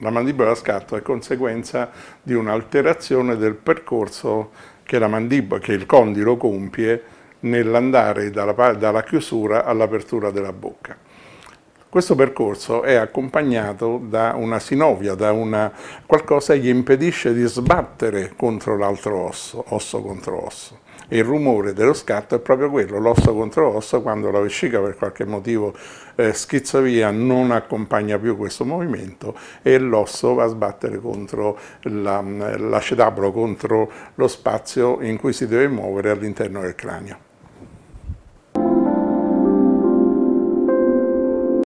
La mandibola a scatto è conseguenza di un'alterazione del percorso che, che il condilo compie nell'andare dalla, dalla chiusura all'apertura della bocca. Questo percorso è accompagnato da una sinovia, da una, qualcosa che impedisce di sbattere contro l'altro osso, osso contro osso. E il rumore dello scatto è proprio quello, l'osso contro osso, quando la vescica per qualche motivo eh, schizza via, non accompagna più questo movimento e l'osso va a sbattere contro eh, l'acetabolo, la contro lo spazio in cui si deve muovere all'interno del cranio.